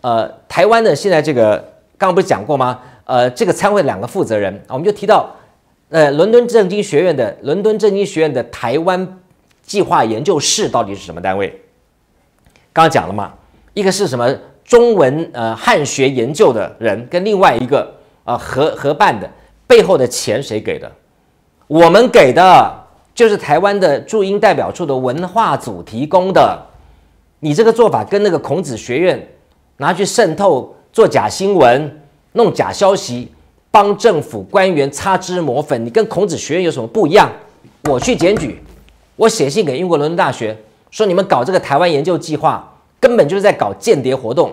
呃，台湾的现在这个刚刚不是讲过吗？呃，这个参会两个负责人，我们就提到，呃，伦敦政经学院的伦敦政经学院的台湾计划研究室到底是什么单位？刚刚讲了嘛，一个是什么中文呃汉学研究的人，跟另外一个啊合合办的，背后的钱谁给的？我们给的，就是台湾的驻英代表处的文化组提供的。你这个做法跟那个孔子学院。拿去渗透做假新闻、弄假消息、帮政府官员擦脂抹粉，你跟孔子学院有什么不一样？我去检举，我写信给英国伦敦大学，说你们搞这个台湾研究计划，根本就是在搞间谍活动，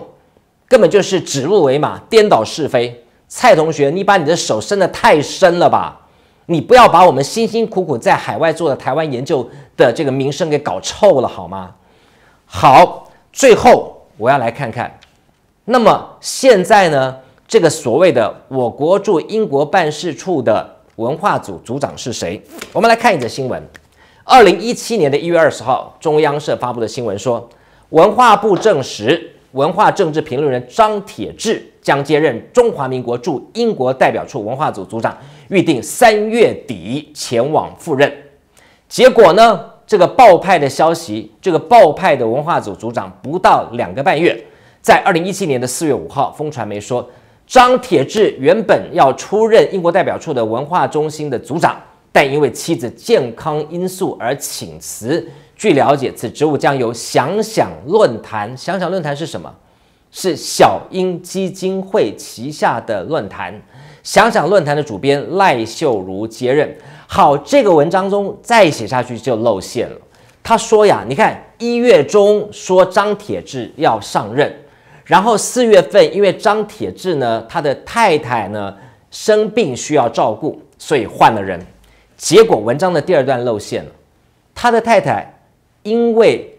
根本就是指鹿为马、颠倒是非。蔡同学，你把你的手伸得太深了吧？你不要把我们辛辛苦苦在海外做的台湾研究的这个名声给搞臭了好吗？好，最后我要来看看。那么现在呢？这个所谓的我国驻英国办事处的文化组组长是谁？我们来看一则新闻：二零一七年的一月二十号，中央社发布的新闻说，文化部证实，文化政治评论人张铁志将接任中华民国驻英国代表处文化组组长，预定三月底前往赴任。结果呢？这个报派的消息，这个报派的文化组组长不到两个半月。在二零一七年的四月五号，风传媒说，张铁志原本要出任英国代表处的文化中心的组长，但因为妻子健康因素而请辞。据了解，此职务将由想想论坛，想想论坛是什么？是小英基金会旗下的论坛。想想论坛的主编赖秀如接任。好，这个文章中再写下去就露馅了。他说呀，你看一月中说张铁志要上任。然后四月份，因为张铁志呢，他的太太呢生病需要照顾，所以换了人。结果文章的第二段露馅了。他的太太因为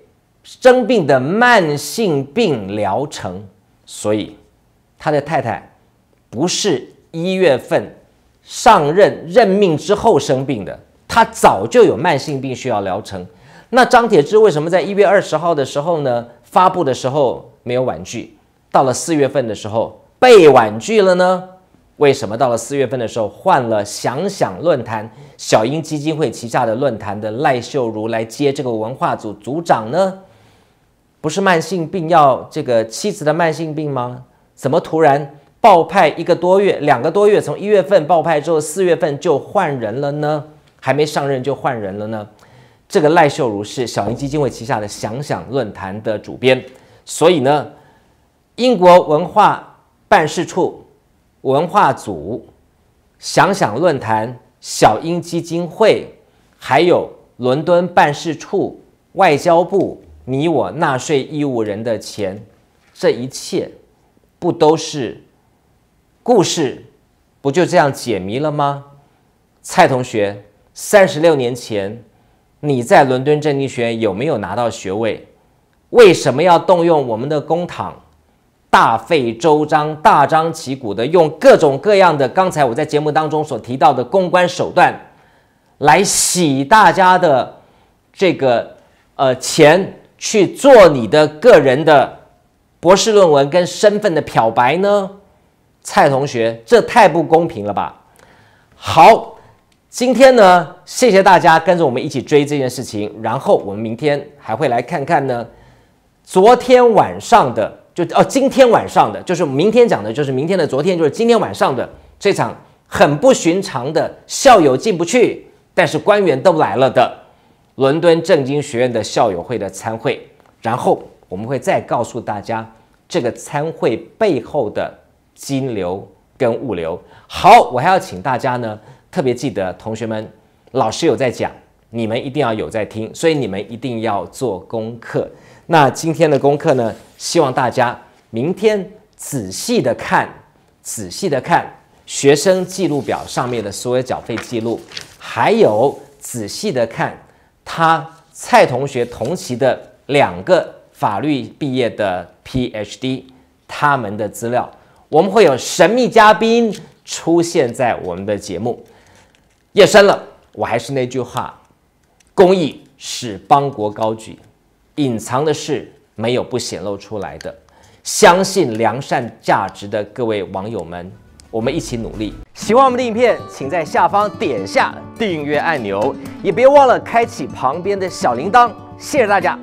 生病的慢性病疗程，所以他的太太不是一月份上任任命之后生病的，他早就有慢性病需要疗程。那张铁志为什么在一月二十号的时候呢发布的时候没有婉拒？到了四月份的时候被婉拒了呢？为什么到了四月份的时候换了想想论坛小英基金会旗下的论坛的赖秀如来接这个文化组组长呢？不是慢性病要这个妻子的慢性病吗？怎么突然爆派一个多月、两个多月，从一月份爆派之后，四月份就换人了呢？还没上任就换人了呢？这个赖秀如是小英基金会旗下的想想论坛的主编，所以呢？英国文化办事处文化组想想论坛小英基金会，还有伦敦办事处外交部你我纳税义务人的钱，这一切不都是故事？不就这样解谜了吗？蔡同学，三十六年前你在伦敦政经学院有没有拿到学位？为什么要动用我们的公帑？大费周章、大张旗鼓的，用各种各样的刚才我在节目当中所提到的公关手段，来洗大家的这个呃钱去做你的个人的博士论文跟身份的漂白呢？蔡同学，这太不公平了吧！好，今天呢，谢谢大家跟着我们一起追这件事情，然后我们明天还会来看看呢，昨天晚上的。就哦，今天晚上的就是明天讲的，就是明天的，昨天就是今天晚上的这场很不寻常的校友进不去，但是官员都来了的伦敦政经学院的校友会的参会，然后我们会再告诉大家这个参会背后的金流跟物流。好，我还要请大家呢特别记得，同学们，老师有在讲，你们一定要有在听，所以你们一定要做功课。那今天的功课呢？希望大家明天仔细的看，仔细的看学生记录表上面的所有缴费记录，还有仔细的看他蔡同学同期的两个法律毕业的 PhD 他们的资料。我们会有神秘嘉宾出现在我们的节目。夜深了，我还是那句话：公益是邦国高举，隐藏的是。没有不显露出来的，相信良善价值的各位网友们，我们一起努力。喜欢我们的影片，请在下方点下订阅按钮，也别忘了开启旁边的小铃铛。谢谢大家。